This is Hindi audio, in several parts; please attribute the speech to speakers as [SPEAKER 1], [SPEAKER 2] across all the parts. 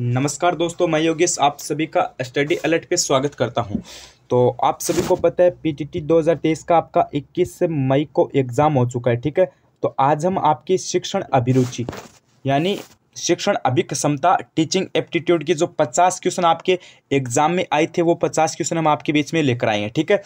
[SPEAKER 1] नमस्कार दोस्तों मैं योगेश आप सभी का स्टडी अलर्ट पे स्वागत करता हूं तो आप सभी को पता है पीटीटी 2023 का आपका 21 मई को एग्ज़ाम हो चुका है ठीक है तो आज हम आपकी शिक्षण अभिरुचि यानी शिक्षण अभिक्षमता टीचिंग एप्टीट्यूड की जो 50 क्वेश्चन आपके एग्ज़ाम में आए थे वो 50 क्वेश्चन हम आपके बीच में लेकर आए हैं ठीक है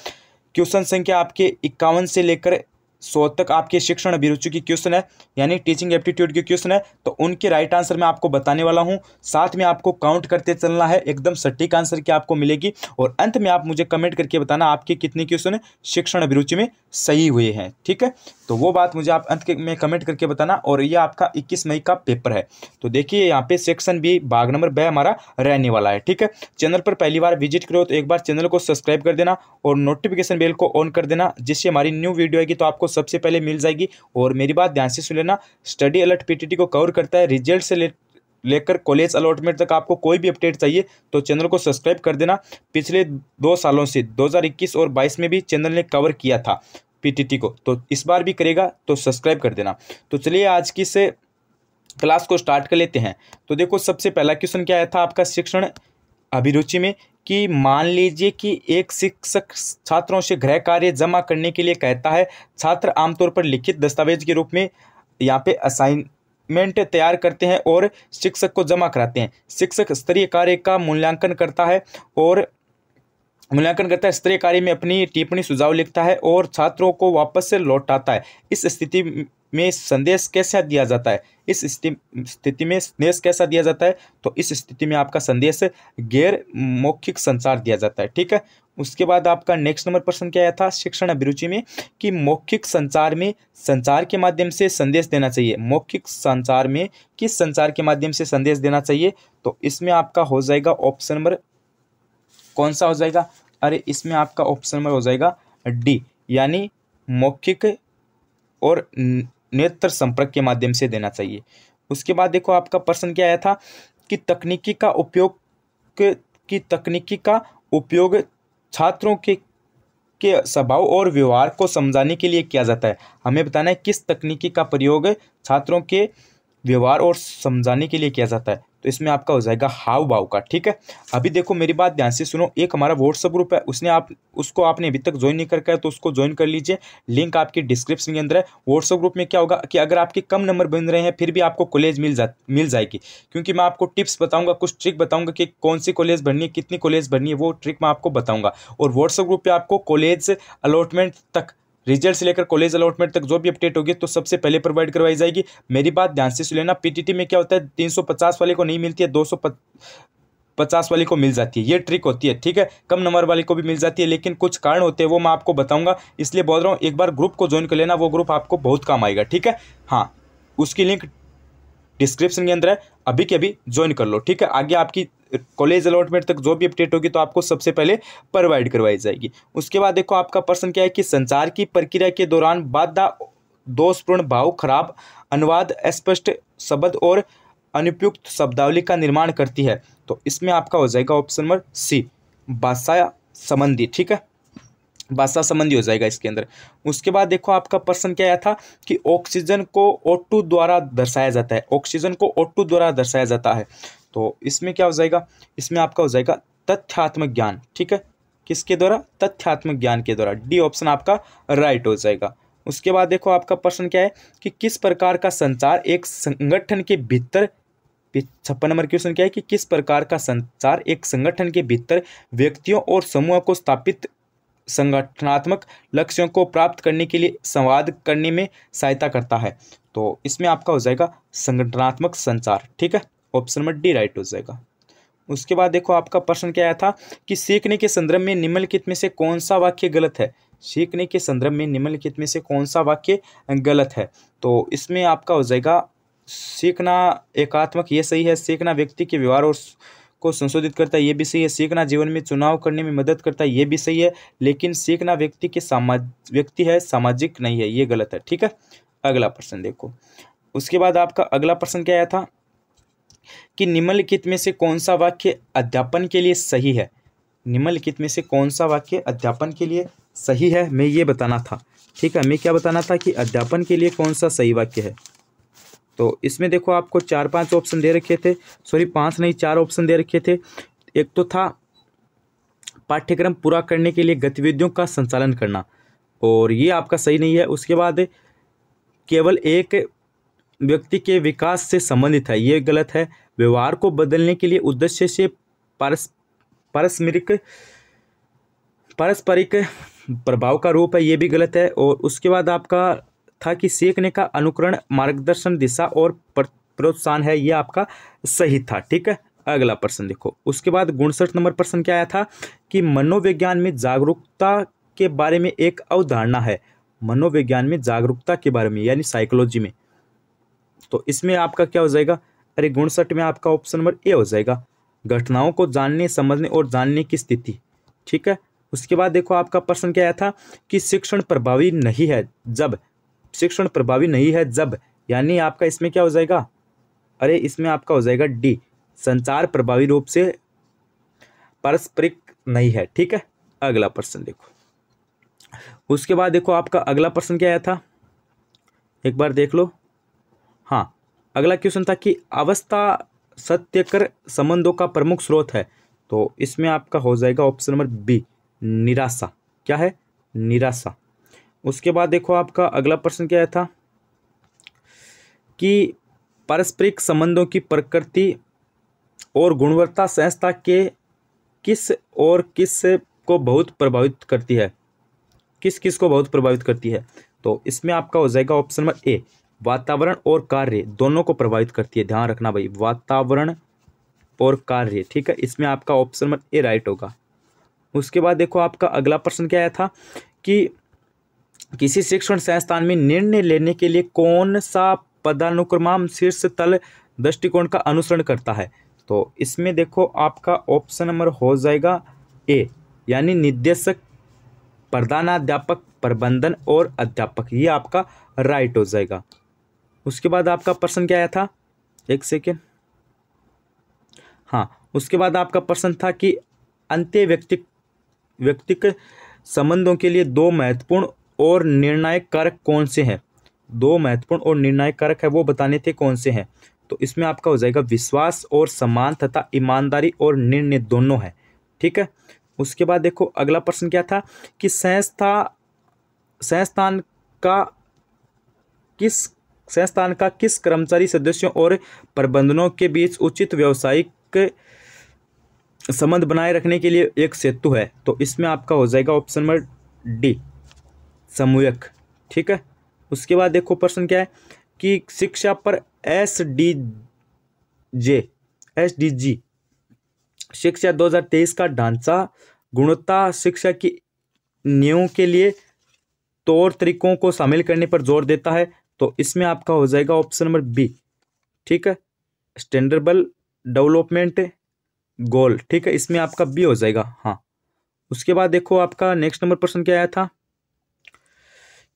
[SPEAKER 1] क्वेश्चन संख्या आपके इक्यावन से लेकर सो तक आपके शिक्षण अभिरुचि की क्वेश्चन है यानी टीचिंग एप्टीट्यूड की क्वेश्चन है तो उनके राइट आंसर मैं आपको बताने वाला हूं साथ में आपको काउंट करते चलना है एकदम सटीक आंसर की आपको मिलेगी और अंत में आप मुझे कमेंट करके बताना आपके कितने क्वेश्चन शिक्षण अभिरुचि में सही हुए हैं ठीक है तो वो बात मुझे आप अंत में कमेंट करके बताना और ये आपका इक्कीस मई का पेपर है तो देखिए यहाँ पे सेक्शन बी भाग नंबर बे हमारा रहने वाला है ठीक है चैनल पर पहली बार विजिट करो तो एक बार चैनल को सब्सक्राइब कर देना और नोटिफिकेशन बेल को ऑन कर देना जिससे हमारी न्यू वीडियो आएगी तो आपको सबसे पहले मिल जाएगी और मेरी बात ध्यान से सुन लेना स्टडी अलर्ट पीटीटी को कवर करता है रिजल्ट से लेकर कॉलेज अलॉटमेंट तक आपको कोई भी अपडेट चाहिए तो चैनल को सब्सक्राइब कर देना पिछले दो सालों से 2021 और 22 में भी चैनल ने कवर किया था पीटीटी को तो इस बार भी करेगा तो सब्सक्राइब कर देना तो चलिए आज की से क्लास को स्टार्ट कर लेते हैं तो देखो सबसे पहला क्वेश्चन क्या आया था आपका शिक्षण अभिरुचि में कि मान लीजिए कि एक शिक्षक छात्रों से गृह कार्य जमा करने के लिए कहता है छात्र आमतौर पर लिखित दस्तावेज के रूप में यहाँ पे असाइनमेंट तैयार करते हैं और शिक्षक को जमा कराते हैं शिक्षक स्तरीय कार्य का मूल्यांकन करता है और मूल्यांकन करता है स्तरीय कार्य में अपनी टिप्पणी सुझाव लिखता है और छात्रों को वापस से लौटाता है इस स्थिति में संदेश कैसा दिया जाता है इस स्थिति में संदेश कैसा दिया जाता है तो इस स्थिति में आपका संदेश गैर मौखिक संचार दिया जाता है ठीक है उसके बाद आपका नेक्स्ट नंबर प्रश्न क्या आया था शिक्षण अभिरुचि में कि मौखिक संचार में संचार के माध्यम से संदेश देना चाहिए मौखिक संचार में किस संचार के माध्यम से संदेश देना चाहिए तो इसमें आपका हो जाएगा ऑप्शन नंबर कौन सा हो जाएगा अरे इसमें आपका ऑप्शन नंबर हो जाएगा डी यानी मौखिक और नेत्र संपर्क के माध्यम से देना चाहिए उसके बाद देखो आपका प्रश्न क्या आया था कि तकनीकी का उपयोग की तकनीकी का उपयोग छात्रों के के स्वभाव और व्यवहार को समझाने के लिए किया जाता है हमें बताना है किस तकनीकी का प्रयोग छात्रों के व्यवहार और समझाने के लिए किया जाता है तो इसमें आपका हो जाएगा हाव भाव का ठीक है अभी देखो मेरी बात ध्यान से सुनो एक हमारा व्हाट्सअप ग्रुप है उसने आप उसको आपने अभी तक ज्वाइन नहीं करके है तो उसको ज्वाइन कर लीजिए लिंक आपकी डिस्क्रिप्शन के अंदर है व्हाट्सअप ग्रुप में क्या होगा कि अगर आपके कम नंबर बन रहे हैं फिर भी आपको कॉलेज मिल जा मिल जाएगी क्योंकि मैं आपको टिप्स बताऊँगा कुछ ट्रिक बताऊंगा कि कौन सी कॉलेज भरनी है कितनी कॉलेज भरनी है वो ट्रिक मैं आपको बताऊँगा और व्हाट्सअप ग्रुप पर आपको कॉलेज अलॉटमेंट तक रिजल्ट से लेकर कॉलेज अलॉटमेंट तक जो भी अपडेट होगी तो सबसे पहले प्रोवाइड करवाई जाएगी मेरी बात ध्यान से सुन लेना पीटीटी में क्या होता है तीन सौ पचास वाले को नहीं मिलती है दो सौ पचास वाली को मिल जाती है ये ट्रिक होती है ठीक है कम नंबर वाले को भी मिल जाती है लेकिन कुछ कारण होते हैं वो मैं आपको बताऊंगा इसलिए बोल रहा हूँ एक बार ग्रुप को ज्वाइन कर लेना वो ग्रुप आपको बहुत काम आएगा ठीक है हाँ उसकी लिंक डिस्क्रिप्शन के अंदर है अभी के अभी ज्वाइन कर लो ठीक है आगे आपकी कॉलेज अलॉटमेंट तक जो भी अपडेट होगी तो आपको सबसे पहले प्रोवाइड करवाई जाएगी उसके बाद देखो आपका प्रश्न क्या है कि संचार की प्रक्रिया के दौरान बाधा दोषपूर्ण भाव खराब अनुवाद स्पष्ट शब्द और अनुपयुक्त शब्दावली का निर्माण करती है तो इसमें आपका हो जाएगा ऑप्शन नंबर सी भाषा संबंधी ठीक है भाषा संबंधी हो जाएगा इसके अंदर उसके बाद देखो आपका प्रश्न क्या आया था कि ऑक्सीजन को ओटू द्वारा दर्शाया जाता है ऑक्सीजन को ओटू द्वारा दर्शाया जाता है तो इसमें क्या हो जाएगा इसमें आपका हो जाएगा तथ्यात्मक ज्ञान ठीक है किसके द्वारा तथ्यात्मक ज्ञान के द्वारा डी ऑप्शन आपका राइट हो जाएगा उसके बाद देखो आपका प्रश्न क्या है कि किस प्रकार का संचार एक संगठन के भीतर छप्पन नंबर क्वेश्चन क्या है कि किस प्रकार का संचार एक संगठन के भीतर व्यक्तियों और समूह को स्थापित संगठनात्मक लक्ष्यों को प्राप्त करने के लिए संवाद करने में सहायता करता है तो इसमें आपका हो जाएगा संगठनात्मक संचार ठीक है ऑप्शन नंबर डी राइट हो जाएगा उसके बाद देखो आपका प्रश्न क्या आया था कि सीखने के संदर्भ में निम्नलिखित में से कौन सा वाक्य गलत है सीखने के संदर्भ में निम्नलिखित में से कौन सा वाक्य गलत है तो इसमें आपका हो जाएगा सीखना एकात्मक ये सही है सीखना व्यक्ति के व्यवहार और को संशोधित करता है ये भी सही है सीखना जीवन में चुनाव करने में मदद करता है ये भी सही है लेकिन सीखना व्यक्ति के सामाज व्यक्ति है सामाजिक नहीं है ये गलत है ठीक है अगला प्रश्न देखो उसके बाद आपका अगला प्रश्न क्या आया था कि निम्नलिखित में से कौन सा वाक्य अध्यापन के लिए सही है निम्नलिखित में से कौन सा वाक्य अध्यापन के लिए सही है मैं ये बताना था ठीक है मैं क्या बताना था कि अध्यापन के लिए कौन सा सही वाक्य है तो इसमें देखो आपको चार पांच ऑप्शन दे रखे थे सॉरी पांच नहीं चार ऑप्शन दे रखे थे एक तो था पाठ्यक्रम पूरा करने के लिए गतिविधियों का संचालन करना और ये आपका सही नहीं है उसके बाद केवल एक व्यक्ति के विकास से संबंधित है ये गलत है व्यवहार को बदलने के लिए उद्देश्य से पारस पारस्मरिक पारस्परिक प्रभाव का रूप है ये भी गलत है और उसके बाद आपका था कि सीखने का अनुकरण मार्गदर्शन दिशा और प्रोत्साहन है ये आपका सही था ठीक है अगला प्रश्न देखो उसके बाद गुणसठ नंबर प्रश्न क्या आया था कि मनोविज्ञान में जागरूकता के बारे में एक अवधारणा है मनोविज्ञान में जागरूकता के बारे में यानी साइकोलॉजी में तो इसमें आपका क्या हो जाएगा अरे गुणसठ में आपका ऑप्शन नंबर ए हो जाएगा घटनाओं को जानने समझने और जानने की स्थिति ठीक है उसके बाद देखो आपका प्रश्न क्या आया था कि शिक्षण प्रभावी नहीं है जब शिक्षण प्रभावी नहीं है जब यानी आपका इसमें क्या हो जाएगा अरे इसमें आपका हो जाएगा डी संचार प्रभावी रूप से पारस्परिक नहीं है ठीक है अगला प्रश्न देखो उसके बाद देखो आपका अगला प्रश्न क्या आया था एक बार देख लो हाँ अगला क्वेश्चन था कि अवस्था सत्यकर संबंधों का प्रमुख स्रोत है तो इसमें आपका हो जाएगा ऑप्शन नंबर बी निराशा क्या है निराशा उसके बाद देखो आपका अगला प्रश्न क्या था कि पारस्परिक संबंधों की प्रकृति और गुणवत्ता संस्था के किस और किस को बहुत प्रभावित करती है किस किस को बहुत प्रभावित करती है तो इसमें आपका हो जाएगा ऑप्शन नंबर ए वातावरण और कार्य दोनों को प्रभावित करती है ध्यान रखना भाई वातावरण और कार्य ठीक है इसमें आपका ऑप्शन नंबर ए राइट होगा उसके बाद देखो आपका अगला प्रश्न क्या आया था कि किसी शिक्षण संस्थान में निर्णय लेने के लिए कौन सा पदानुक्रमाम शीर्ष तल दृष्टिकोण का अनुसरण करता है तो इसमें देखो आपका ऑप्शन नंबर हो जाएगा ए यानी निदेशक प्रधानाध्यापक प्रबंधन और अध्यापक ये आपका राइट हो जाएगा उसके बाद आपका प्रश्न क्या आया था एक सेकेंड हाँ उसके बाद आपका प्रश्न था कि अंत्य व्यक्ति व्यक्तिक संबंधों के लिए दो महत्वपूर्ण और निर्णायक कारक कौन से हैं दो महत्वपूर्ण और निर्णायक कारक है वो बताने थे कौन से हैं तो इसमें आपका हो जाएगा विश्वास और सम्मान तथा ईमानदारी और निर्णय दोनों है ठीक है उसके बाद देखो अगला प्रश्न क्या था कि संस्था संस्थान का किस संस्थान का किस कर्मचारी सदस्यों और प्रबंधनों के बीच उचित व्यावसायिक संबंध बनाए रखने के लिए एक सेतु है तो इसमें आपका हो जाएगा ऑप्शन नंबर डी समूहक ठीक है उसके बाद देखो प्रश्न क्या है कि शिक्षा पर S D J S D G शिक्षा 2023 का ढांचा गुणवत्ता शिक्षा की नियो के लिए तौर तरीकों को शामिल करने पर जोर देता है तो इसमें आपका हो जाएगा ऑप्शन नंबर बी ठीक है स्टैंडर्बल डेवलपमेंट गोल ठीक है इसमें आपका बी हो जाएगा हाँ उसके बाद देखो आपका नेक्स्ट नंबर प्रश्न क्या आया था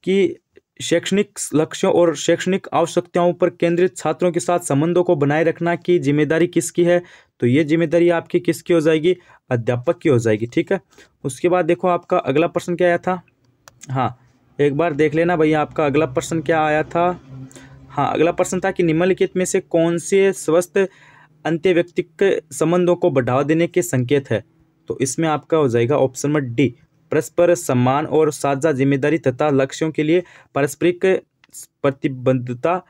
[SPEAKER 1] कि शैक्षणिक लक्ष्यों और शैक्षणिक आवश्यकताओं पर केंद्रित छात्रों के साथ संबंधों को बनाए रखना की जिम्मेदारी किसकी है तो ये जिम्मेदारी आपकी किसकी हो जाएगी अध्यापक की हो जाएगी ठीक है उसके बाद देखो आपका अगला प्रश्न क्या आया था हाँ एक बार देख लेना भैया आपका अगला प्रश्न क्या आया था हाँ अगला प्रश्न था कि निम्नलिखित में से कौन से स्वस्थ अंत्य अंत्यव्यक्तिक संबंधों को बढ़ावा देने के संकेत है तो इसमें आपका हो जाएगा ऑप्शन नंबर डी परस्पर सम्मान और साझा जिम्मेदारी तथा लक्ष्यों के लिए पारस्परिक प्रतिबद्धता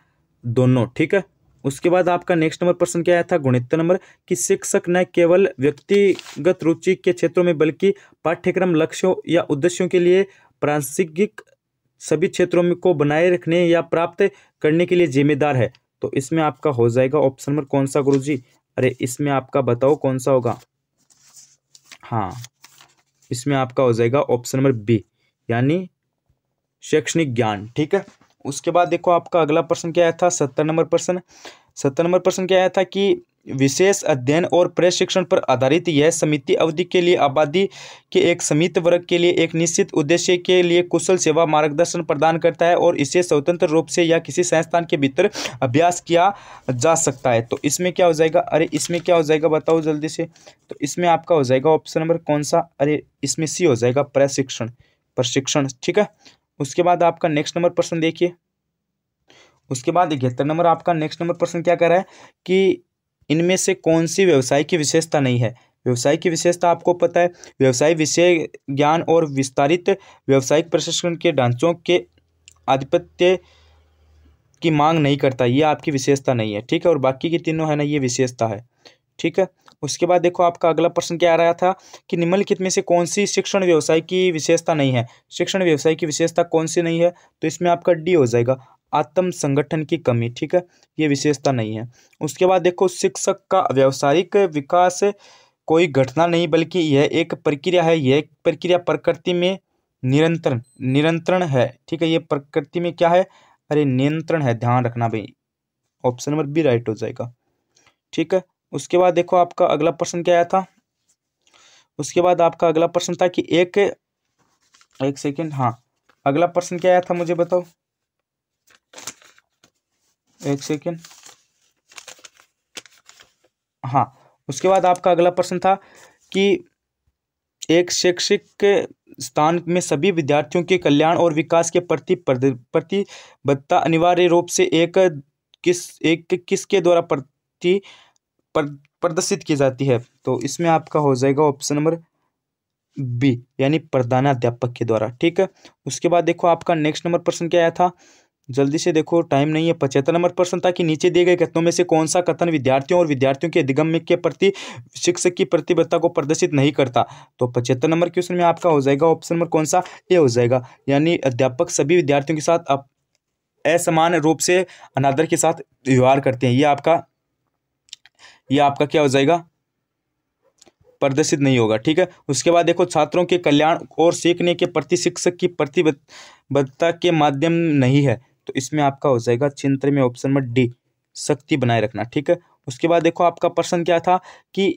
[SPEAKER 1] दोनों ठीक है उसके बाद आपका नेक्स्ट नंबर प्रश्न क्या आया था गुणित नंबर कि शिक्षक न केवल व्यक्तिगत रुचि के क्षेत्रों में बल्कि पाठ्यक्रम लक्ष्यों या उद्देश्यों के लिए प्रासंगिक सभी क्षेत्रों में को बनाए रखने या प्राप्त करने के लिए जिम्मेदार है तो इसमें आपका हो जाएगा ऑप्शन नंबर कौन सा गुरु जी अरे इसमें आपका बताओ कौन सा होगा हाँ इसमें आपका हो जाएगा ऑप्शन नंबर बी यानी शैक्षणिक ज्ञान ठीक है उसके बाद देखो आपका अगला प्रश्न क्या आया था सत्तर नंबर प्रश्न सत्तर नंबर प्रश्न क्या आया था कि विशेष अध्ययन और प्रशिक्षण पर आधारित यह समिति अवधि के लिए आबादी के एक समित वर्ग के लिए एक निश्चित उद्देश्य के लिए कुशल सेवा मार्गदर्शन प्रदान करता है और इसे स्वतंत्र रूप से या किसी संस्थान के भीतर अभ्यास किया जा सकता है तो इसमें क्या हो जाएगा अरे इसमें क्या हो जाएगा बताओ जल्दी से तो इसमें आपका हो जाएगा ऑप्शन नंबर कौन सा अरे इसमें सी हो जाएगा प्रशिक्षण प्रशिक्षण ठीक है उसके बाद आपका नेक्स्ट नंबर प्रश्न देखिए उसके बाद इकहत्तर नंबर आपका नेक्स्ट नंबर प्रश्न क्या कर रहा है कि इनमें से कौन सी व्यवसाय की विशेषता नहीं है व्यवसाय की विशेषता आपको पता है व्यवसाय विषय ज्ञान और विस्तारित व्यवसायिक प्रशिक्षण के ढांचों के आधिपत्य की मांग नहीं करता ये आपकी विशेषता नहीं है ठीक है और बाकी की तीनों है ना ये विशेषता है ठीक है उसके बाद देखो आपका अगला प्रश्न क्या आ रहा था कि निम्नलिखित में से कौन सी शिक्षण व्यवसाय की विशेषता नहीं है शिक्षण व्यवसाय की विशेषता कौन सी नहीं है तो इसमें आपका डी हो जाएगा आत्म संगठन की कमी ठीक है ये विशेषता नहीं है उसके बाद देखो शिक्षक का व्यावसायिक विकास कोई घटना नहीं बल्कि यह एक प्रक्रिया है यह प्रक्रिया प्रकृति में निरंतर निरंतरण है ठीक है ये प्रकृति में क्या है अरे नियंत्रण है ध्यान रखना भाई ऑप्शन नंबर बी राइट हो जाएगा ठीक है उसके बाद देखो आपका अगला प्रश्न क्या आया था उसके बाद आपका अगला प्रश्न था कि एक एक सेकेंड हाँ अगला प्रश्न क्या आया था मुझे बताओ एक सेकेंड हाँ उसके बाद आपका अगला प्रश्न था कि एक शैक्षिक स्थान में सभी विद्यार्थियों के कल्याण और विकास के प्रति प्रतिबद्धता अनिवार्य रूप से एक किस एक किसके द्वारा प्रति प्रदर्शित की जाती है तो इसमें आपका हो जाएगा ऑप्शन नंबर बी यानी प्रधानाध्यापक के द्वारा ठीक है उसके बाद देखो आपका नेक्स्ट नंबर प्रश्न क्या आया था जल्दी से देखो टाइम नहीं है पचहत्तर नंबर प्रश्न था कि नीचे दिए गए कथनों में से कौन सा कथन विद्यार्थियों और विद्यार्थियों के अधिगम के प्रति शिक्षक की प्रतिबद्धता को प्रदर्शित नहीं करता तो पचहत्तर नंबर क्वेश्चन में आपका हो जाएगा ऑप्शन नंबर कौन सा ए हो जाएगा यानी अध्यापक सभी विद्यार्थियों के साथ असमान रूप से अनादर के साथ व्यवहार करते हैं ये आपका ये आपका क्या हो जाएगा प्रदर्शित नहीं होगा ठीक है उसके बाद देखो छात्रों के कल्याण और सीखने के प्रति शिक्षक की प्रतिबद्धता के माध्यम नहीं है तो इसमें आपका हो जाएगा चिंत्र में ऑप्शन नंबर डी शक्ति बनाए रखना ठीक है उसके बाद देखो आपका प्रश्न क्या था कि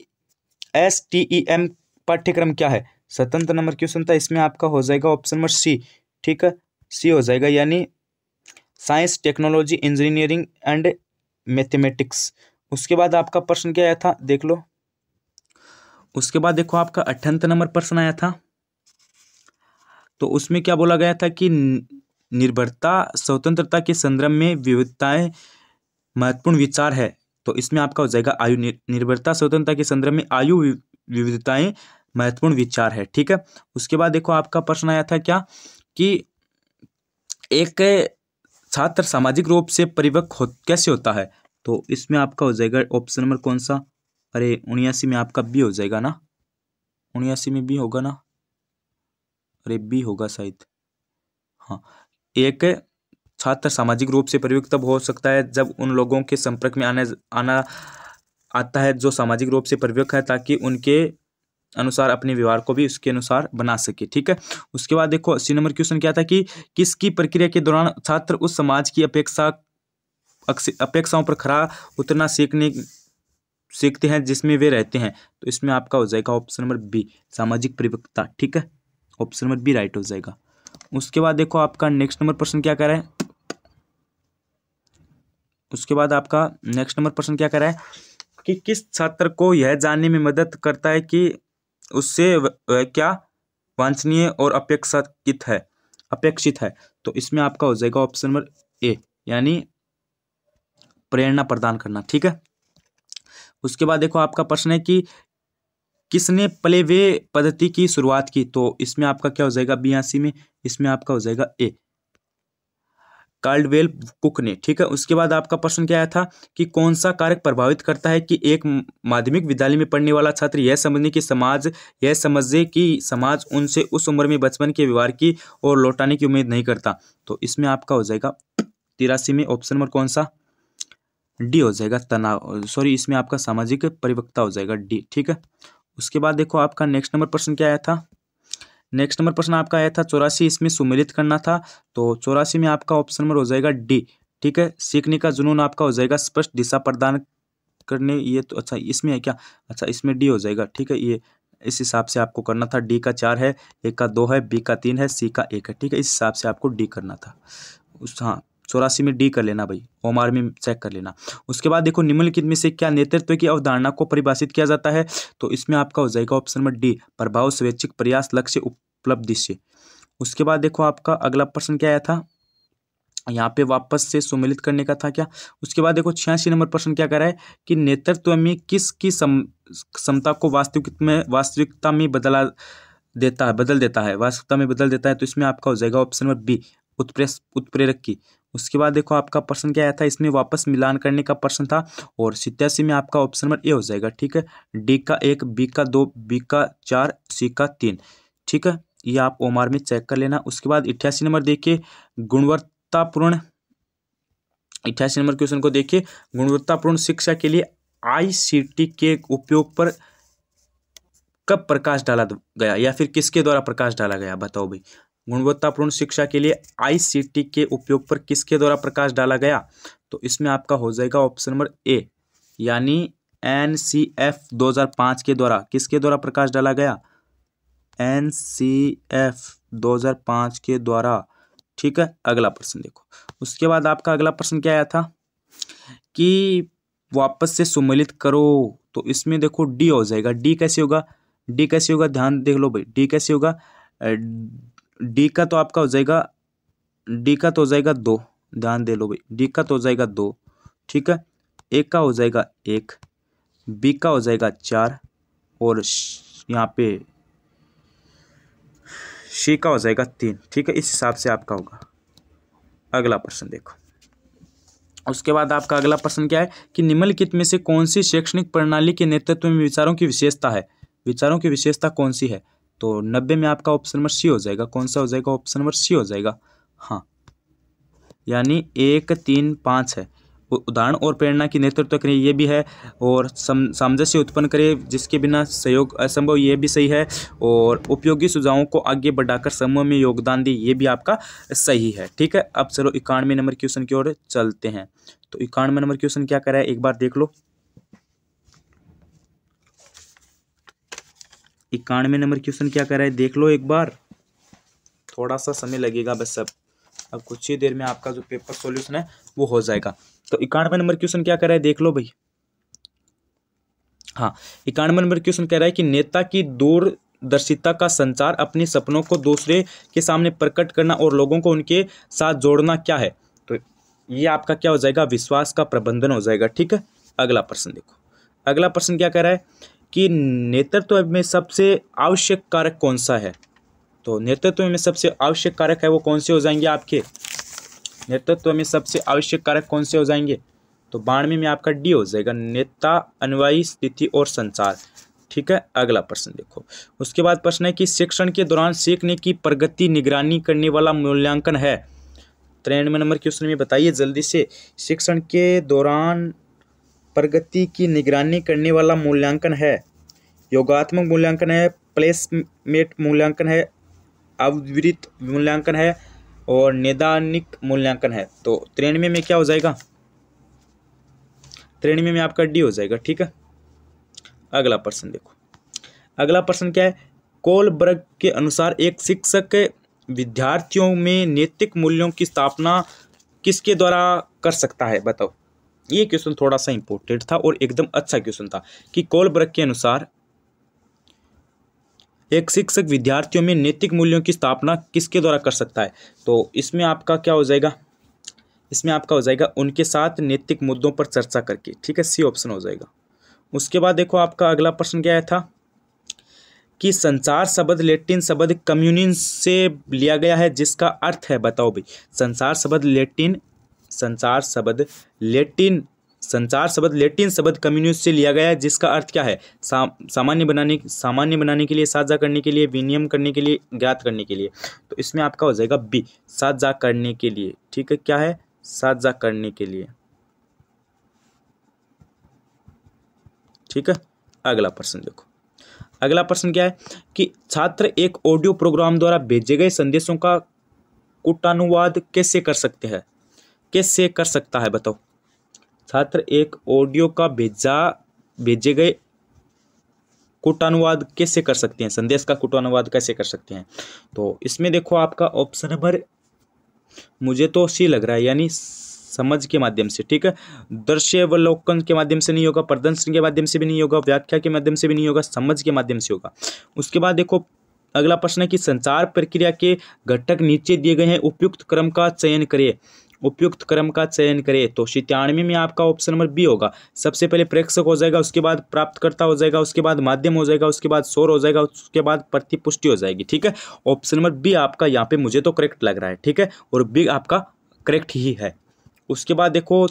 [SPEAKER 1] एस टी ई एम पाठ्यक्रम क्या है स्वतंत्र नंबर क्वेश्चन था इसमें आपका हो जाएगा ऑप्शन नंबर सी ठीक है सी हो जाएगा यानी science technology engineering and mathematics उसके बाद आपका प्रश्न क्या आया था देख लो उसके बाद देखो आपका अठंत नंबर प्रश्न आया था तो उसमें क्या बोला गया था कि निर्भरता स्वतंत्रता के संदर्भ में विविधताएं महत्वपूर्ण विचार है तो इसमें आपका हो जाएगा आयु निर्भरता स्वतंत्रता के संदर्भ में आयु विविधताएं महत्वपूर्ण विचार है ठीक है उसके बाद देखो आपका प्रश्न आया था क्या कि एक छात्र सामाजिक रूप से परिवक्त हो कैसे होता है तो इसमें आपका हो जाएगा ऑप्शन नंबर कौन सा अरे उन्यासी में आपका बी हो जाएगा ना उन्यासी में बी होगा ना अरे बी होगा शायद हाँ एक छात्र सामाजिक रूप से प्रयुक्त तब हो सकता है जब उन लोगों के संपर्क में आने आना आता है जो सामाजिक रूप से प्रयुक्त है ताकि उनके अनुसार अपने व्यवहार को भी उसके अनुसार बना सके ठीक है उसके बाद देखो अस्सी नंबर क्वेश्चन क्या था कि किसकी प्रक्रिया के दौरान छात्र उस समाज की अपेक्षा अपेक्षाओं पर खरा उतरना सीखने सीखते हैं जिसमें वे रहते हैं तो इसमें आपका हो जाएगा ऑप्शन नंबर बी सामाजिक प्रवक्ता ठीक है ऑप्शन नंबर बी राइट हो जाएगा उसके बाद देखो आपका नेक्स्ट नंबर प्रश्न क्या करा है उसके बाद आपका नेक्स्ट नंबर प्रश्न क्या करा है कि किस छात्र को यह जानने में मदद करता है कि उससे वह क्या वांछनीय और अपेक्षित है अपेक्षित है तो इसमें आपका हो जाएगा ऑप्शन नंबर ए यानी प्रेरणा प्रदान करना ठीक है उसके बाद देखो आपका प्रश्न है कि किसने प्लेवे पद्धति की शुरुआत की तो इसमें आपका क्या हो जाएगा बयासी में इसमें आपका हो जाएगा ए कार्डवेल कुक ने ठीक है उसके बाद आपका प्रश्न क्या आया था कि कौन सा कारक प्रभावित करता है कि एक माध्यमिक विद्यालय में पढ़ने वाला छात्र यह समझने कि समाज यह समझे कि समाज उनसे उस उम्र में बचपन के व्यवहार की और लौटाने की उम्मीद नहीं करता तो इसमें आपका हो जाएगा तिरासी में ऑप्शन नंबर कौन सा डी हो जाएगा तनाव सॉरी इसमें आपका सामाजिक परिवक्ता हो जाएगा डी ठीक है उसके बाद देखो आपका नेक्स्ट नंबर प्रश्न क्या आया था नेक्स्ट नंबर प्रश्न आपका आया था चौरासी इसमें सुमिलित करना था तो चौरासी में आपका ऑप्शन नंबर हो जाएगा डी ठीक है सीखने का जुनून आपका हो जाएगा स्पष्ट दिशा प्रदान करने ये तो अच्छा इसमें है क्या अच्छा इसमें डी हो जाएगा ठीक है ये इस हिसाब से आपको करना था डी का चार है ए का दो है बी का तीन है सी का एक है ठीक है इस हिसाब से आपको डी करना था उस हाँ चौरासी में डी कर लेना भाई होम आर्मी चेक कर लेना उसके बाद देखो निम्नलिखित में से क्या नेतृत्व की अवधारणा को परिभाषित किया जाता है तो इसमें आपका हो जाएगा ऑप्शन नंबर डी प्रभाव स्वैच्छिक प्रयास लक्ष्य उपलब्धि से उसके बाद देखो आपका अगला प्रश्न क्या आया था यहाँ पे वापस से सुमिलित करने का था क्या उसके बाद देखो छियासी नंबर प्रश्न क्या कर रहा है कि नेतृत्व में किस की क्षमता सम, को वास्तविक में वास्तविकता में बदला देता है बदल देता है वास्तविकता में बदल देता है तो इसमें आपका हो जाएगा ऑप्शन नंबर बी उत्प्रेस उत्प्रेरक की उसके बाद देखो आपका प्रश्न क्या आया था इसमें वापस मिलान करने का प्रश्न था और सितयासी में आपका ऑप्शन नंबर ए हो जाएगा ठीक है डी का एक बी का दो बी का चार सी का तीन ठीक है ये आप ओमार में चेक कर लेना उसके बाद इट्ठासी नंबर देखिए गुणवत्तापूर्ण इट्ठासी नंबर क्वेश्चन को देखिए गुणवत्तापूर्ण शिक्षा के लिए आई के उपयोग पर कब प्रकाश डाला गया या फिर किसके द्वारा प्रकाश डाला गया बताओ भाई गुणवत्तापूर्ण शिक्षा के लिए आईसीटी के उपयोग पर किसके द्वारा प्रकाश डाला गया तो इसमें आपका हो जाएगा ऑप्शन नंबर ए यानी एन सी एफ दो हज़ार पाँच के द्वारा किसके द्वारा प्रकाश डाला गया एन सी एफ दो हज़ार पाँच के द्वारा ठीक है अगला प्रश्न देखो उसके बाद आपका अगला प्रश्न क्या आया था कि वापस से सुमिलित करो तो इसमें देखो डी हो जाएगा डी कैसे होगा डी कैसे होगा ध्यान देख लो भाई डी कैसे होगा डी का तो आपका हो जाएगा डी का तो हो जाएगा दो ध्यान दे लो भाई डी का तो हो जाएगा दो ठीक है ए का हो जाएगा एक बी का हो जाएगा चार और यहाँ पे सी का हो जाएगा तीन ठीक है इस हिसाब से आपका होगा अगला प्रश्न देखो उसके बाद आपका अगला प्रश्न क्या है कि निम्नलिखित में से कौन सी शैक्षणिक प्रणाली के नेतृत्व में विचारों की विशेषता है विचारों की विशेषता कौन सी है तो नब्बे में आपका ऑप्शन नंबर सी हो जाएगा कौन सा हो जाएगा ऑप्शन नंबर सी हो जाएगा हाँ यानी एक तीन पाँच है उदाहरण और प्रेरणा की नेतृत्व करें ये भी है और सम सामंजस्य उत्पन्न करें जिसके बिना सहयोग असंभव ये भी सही है और उपयोगी सुझावों को आगे बढ़ाकर समूह में योगदान दें ये भी आपका सही है ठीक है अब चलो इक्यानवे नंबर क्वेश्चन की ओर चलते हैं तो इक्यानवे नंबर क्वेश्चन क्या करा है एक बार देख लो इक्यानवे नंबर क्वेश्चन क्या करा है देख लो एक बार थोड़ा सा समय लगेगा बस अब अब कुछ ही देर में आपका जो पेपर सॉल्यूशन है वो हो जाएगा तो इक्यानवे नंबर क्वेश्चन क्या करा है देख लो भाई हाँ इक्यानवे नंबर क्वेश्चन कह रहा है कि नेता की दूर दर्शिता का संचार अपने सपनों को दूसरे के सामने प्रकट करना और लोगों को उनके साथ जोड़ना क्या है तो ये आपका क्या हो जाएगा विश्वास का प्रबंधन हो जाएगा ठीक है अगला प्रश्न देखो अगला प्रश्न क्या कह रहा है कि नेतृत्व में सबसे आवश्यक कारक कौन सा है तो नेतृत्व में सबसे आवश्यक कारक है वो कौन से हो जाएंगे आपके नेतृत्व में सबसे आवश्यक कारक कौन से हो जाएंगे तो बाणवे में आपका डी हो जाएगा नेता अनुयायी स्थिति और संचार ठीक है अगला प्रश्न देखो उसके बाद प्रश्न है कि शिक्षण के दौरान सीखने की प्रगति निगरानी करने वाला मूल्यांकन है तिरानवे नंबर क्वेश्चन में बताइए जल्दी से शिक्षण के दौरान प्रगति की निगरानी करने वाला मूल्यांकन है योगात्मक मूल्यांकन है प्लेसमेट मूल्यांकन है अवृत मूल्यांकन है और नैदानिक मूल्यांकन है तो त्रेणवे में क्या हो जाएगा त्रेणवे में आपका डी हो जाएगा ठीक है अगला प्रश्न देखो अगला प्रश्न क्या है कोलबर्ग के अनुसार एक शिक्षक विद्यार्थियों में नैतिक मूल्यों की स्थापना किसके द्वारा कर सकता है बताओ ये क्वेश्चन थोड़ा सा इंपोर्टेंट था और एकदम अच्छा क्वेश्चन था कि कोलब्रक के अनुसार एक शिक्षक विद्यार्थियों में नैतिक मूल्यों की स्थापना किसके द्वारा कर सकता है तो इसमें आपका क्या हो जाएगा इसमें आपका हो जाएगा उनके साथ नैतिक मुद्दों पर चर्चा करके ठीक है सी ऑप्शन हो जाएगा उसके बाद देखो आपका अगला प्रश्न क्या आया था कि संसार शब्द लेटिन शब्द कम्युनिन से लिया गया है जिसका अर्थ है बताओ भाई संसार शब्द लेटिन संचार शब्द लेटिन संचार शब्द लेटिन शब्द कम्युनिस्ट से लिया गया है जिसका अर्थ क्या है सा, सामान्य बनाने सामान्य बनाने के लिए साझा करने के लिए विनियम करने के लिए ज्ञात करने के लिए तो इसमें आपका हो जाएगा बी साझा करने के लिए ठीक है क्या है साझा करने के लिए ठीक है अगला प्रश्न देखो अगला प्रश्न क्या है कि छात्र एक ऑडियो प्रोग्राम द्वारा भेजे गए संदेशों का कुटानुवाद कैसे कर सकते हैं कैसे कर सकता है बताओ छात्र एक ऑडियो का भेजा भेजे गए कुटानुवाद कैसे कर सकते हैं संदेश का कुटानुवाद कैसे कर सकते हैं तो इसमें देखो आपका ऑप्शन नंबर मुझे तो सी लग रहा है यानी समझ के माध्यम से ठीक है दृश्य अवलोकन के माध्यम से नहीं होगा प्रदर्शन के माध्यम से भी नहीं होगा व्याख्या के माध्यम से भी नहीं होगा समझ के माध्यम से होगा उसके बाद देखो अगला प्रश्न है कि संचार प्रक्रिया के घटक नीचे दिए गए हैं उपयुक्त क्रम का चयन करिए उपयुक्त क्रम का चयन करें तो सितानवे में आपका ऑप्शन नंबर बी होगा सबसे पहले प्रेक्षक हो जाएगा उसके बाद प्राप्तकर्ता हो जाएगा उसके बाद माध्यम हो जाएगा उसके बाद शोर हो जाएगा उसके बाद प्रतिपुष्टि हो जाएगी ठीक है ऑप्शन नंबर बी आपका यहाँ पे मुझे तो करेक्ट लग रहा है ठीक है और बी आपका करेक्ट ही है उसके बाद देखो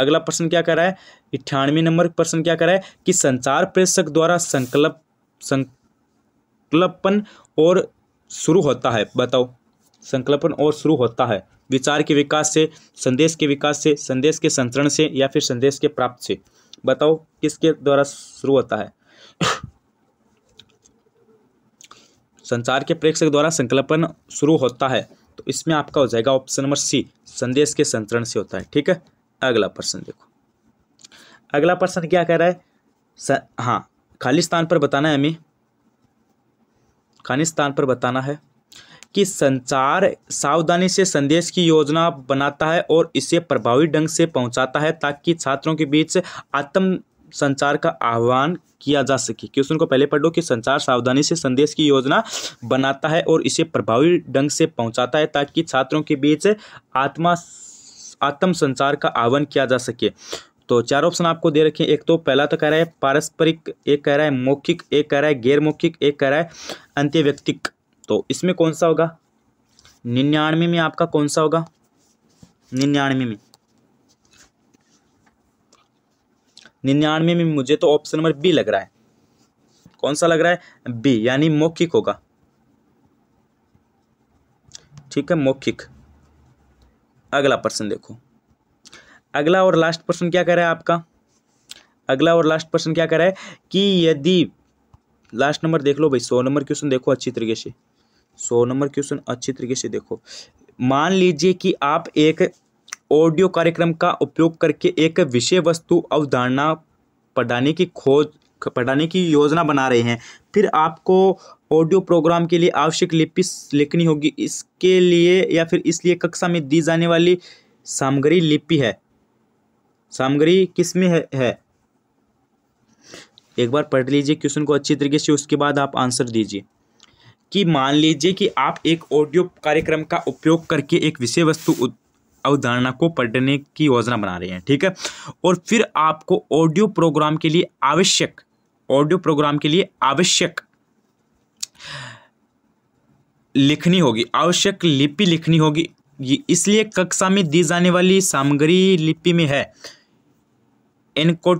[SPEAKER 1] अगला प्रश्न क्या कर रहा है अठानवे नंबर प्रश्न क्या कर रहा है कि संचार प्रेषक द्वारा संकल्प संकल्पन और शुरू होता है बताओ संकल्पन और शुरू होता है विचार के विकास से संदेश के विकास से संदेश के संतरण से या फिर संदेश के प्राप्त से बताओ किसके द्वारा शुरू होता है संचार के प्रेक्षक द्वारा संकल्पन शुरू होता है तो इसमें आपका हो जाएगा ऑप्शन नंबर सी संदेश के संतरण से होता है ठीक है अगला प्रश्न देखो अगला प्रश्न क्या कह रहा है स, हाँ खाली स्थान पर बताना है हमें खाली स्थान पर बताना है कि संचार सावधानी से संदेश की योजना बनाता है और इसे प्रभावी ढंग से पहुंचाता है ताकि छात्रों के बीच आत्म संचार का आह्वान किया जा सके क्वेश्चन को पहले पढ़ लो कि संचार सावधानी से संदेश की योजना बनाता है और इसे प्रभावी ढंग से पहुंचाता है ताकि छात्रों के बीच आत्मा आत्म संचार का आह्वान किया जा सके तो चार ऑप्शन आपको दे रखे एक तो पहला तो कह रहा है पारस्परिक एक कह रहा है मौखिक एक कह रहा है गैर मौखिक एक कह रहा है अंत्य व्यक्तिक तो इसमें कौन सा होगा निन्यानवे में आपका कौन सा होगा निन्यानवे में निन्यानवे में मुझे तो ऑप्शन नंबर बी लग रहा है कौन सा लग रहा है बी यानी मौखिक होगा ठीक है मौखिक अगला प्रश्न देखो अगला और लास्ट प्रश्न क्या कह रहा है आपका अगला और लास्ट प्रश्न क्या कह रहा है कि यदि लास्ट नंबर देख लो भाई सौ नंबर क्वेश्चन देखो अच्छी तरीके से सौ नंबर क्वेश्चन अच्छी तरीके से देखो मान लीजिए कि आप एक ऑडियो कार्यक्रम का उपयोग करके एक विषय वस्तु अवधारणा पढ़ाने की खोज पढ़ाने की योजना बना रहे हैं फिर आपको ऑडियो प्रोग्राम के लिए आवश्यक लिपि लिखनी होगी इसके लिए या फिर इसलिए कक्षा में दी जाने वाली सामग्री लिपि है सामग्री किस में है, है एक बार पढ़ लीजिए क्वेश्चन को अच्छी तरीके से उसके बाद आप आंसर दीजिए कि मान लीजिए कि आप एक ऑडियो कार्यक्रम का उपयोग करके एक विषय वस्तु अवधारणा को पढ़ने की योजना बना रहे हैं ठीक है और फिर आपको ऑडियो प्रोग्राम के लिए आवश्यक ऑडियो प्रोग्राम के लिए आवश्यक लिखनी होगी आवश्यक लिपि लिखनी होगी ये इसलिए कक्षा में दी जाने वाली सामग्री लिपि में है इनको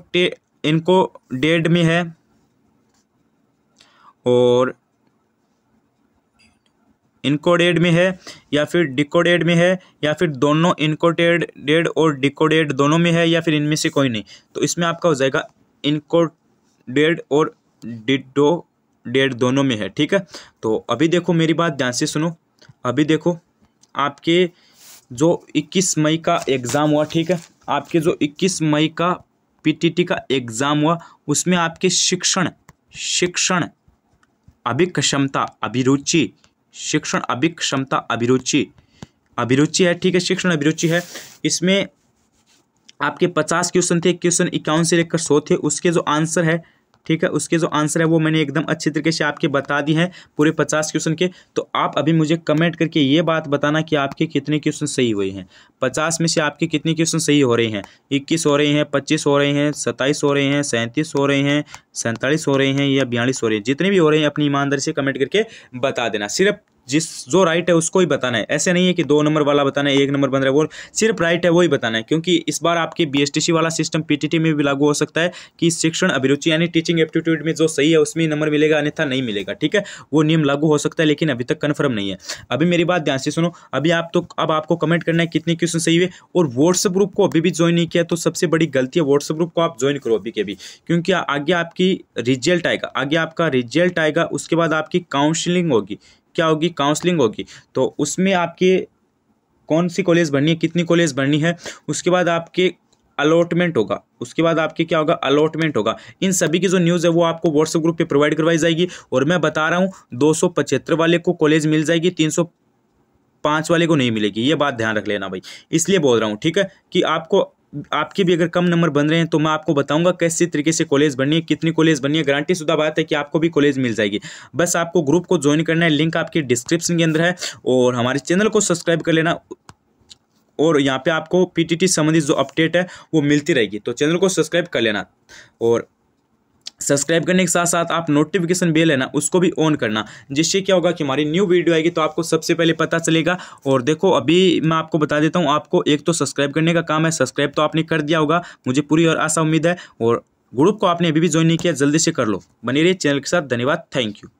[SPEAKER 1] इनको डेड में है और इनकोडेड में है या फिर डिकोडेड में है या फिर दोनों इनकोडेड डेड और डिकोडेड दोनों में है या फिर इनमें से कोई नहीं तो इसमें आपका हो जाएगा इनकोडेड और डिडो डेड दोनों में है ठीक है तो अभी देखो मेरी बात ध्यान से सुनो अभी देखो आपके जो 21 मई का एग्ज़ाम हुआ ठीक है आपके जो 21 मई का पीटीटी का एग्ज़ाम हुआ उसमें आपके शिक्षण शिक्षण अभिक्षमता अभिरुचि शिक्षण अभिक्षमता अभिरुचि अभिरुचि है ठीक है शिक्षण अभिरुचि है इसमें आपके पचास क्वेश्चन थे क्वेश्चन इक्यावन से लेकर सौ थे उसके जो आंसर है ठीक है उसके जो आंसर है वो मैंने एकदम अच्छी तरीके से आपके बता दी है पूरे पचास क्वेश्चन के तो आप अभी मुझे कमेंट करके ये बात बताना कि आपके कितने क्वेश्चन सही हुए हैं पचास में से आपके कितने क्वेश्चन सही हो रहे हैं इक्कीस हो रहे हैं पच्चीस हो रहे हैं सत्ताईस हो रहे हैं सैंतीस हो रहे हैं सैंतालीस हो रहे हैं या बयालीस हो रहे हैं जितने भी हो रहे हैं अपनी ईमानदारी से कमेंट करके बता देना सिर्फ जिस जो राइट है उसको ही बताना है ऐसे नहीं है कि दो नंबर वाला बताना है एक नंबर बन रहा है वो सिर्फ राइट है वही बताना है क्योंकि इस बार आपके बी वाला सिस्टम पी में भी लागू हो सकता है कि शिक्षण अभिरुचि यानी टीचिंग एप्टीट्यूड में जो सही है उसमें नंबर मिलेगा अन्यथा नहीं मिलेगा ठीक है वो नियम लागू हो सकता है लेकिन अभी तक कन्फर्म नहीं है अभी मेरी बात ध्यान से सुनो अभी आप तो अब आपको कमेंट करना है कितने क्वेश्चन सही हुए और व्हाट्सअप ग्रुप को अभी भी ज्वाइन नहीं किया तो सबसे बड़ी गलती है व्हाट्सअप ग्रुप को आप ज्वाइन करो अभी के भी क्योंकि आगे आपकी रिजल्ट आएगा आगे आपका रिजल्ट आएगा उसके बाद आपकी काउंसिलिंग होगी क्या होगी काउंसलिंग होगी तो उसमें आपके कौन सी कॉलेज भरनी है कितनी कॉलेज भरनी है उसके बाद आपके अलॉटमेंट होगा उसके बाद आपके क्या होगा अलॉटमेंट होगा इन सभी की जो न्यूज़ है वो आपको व्हाट्सएप ग्रुप पे प्रोवाइड करवाई जाएगी और मैं बता रहा हूँ दो वाले को कॉलेज मिल जाएगी तीन पाँच वाले को नहीं मिलेगी ये बात ध्यान रख लेना भाई इसलिए बोल रहा हूँ ठीक है कि आपको आपके भी अगर कम नंबर बन रहे हैं तो मैं आपको बताऊंगा कैसे तरीके से कॉलेज बननी है कितनी कॉलेज बननी है गारंटी शुदा बात है कि आपको भी कॉलेज मिल जाएगी बस आपको ग्रुप को ज्वाइन करना है लिंक आपकी डिस्क्रिप्शन के अंदर है और हमारे चैनल को सब्सक्राइब कर लेना और यहाँ पे आपको पीटीटी संबंधित जो अपडेट है वो मिलती रहेगी तो चैनल को सब्सक्राइब कर लेना और सब्सक्राइब करने के साथ साथ आप नोटिफिकेशन बेल है ना उसको भी ऑन करना जिससे क्या होगा कि हमारी न्यू वीडियो आएगी तो आपको सबसे पहले पता चलेगा और देखो अभी मैं आपको बता देता हूँ आपको एक तो सब्सक्राइब करने का काम है सब्सक्राइब तो आपने कर दिया होगा मुझे पूरी और आशा उम्मीद है और ग्रुप को आपने अभी भी ज्वाइन नहीं किया जल्दी से कर लो बने रहिए चैनल के साथ धन्यवाद थैंक यू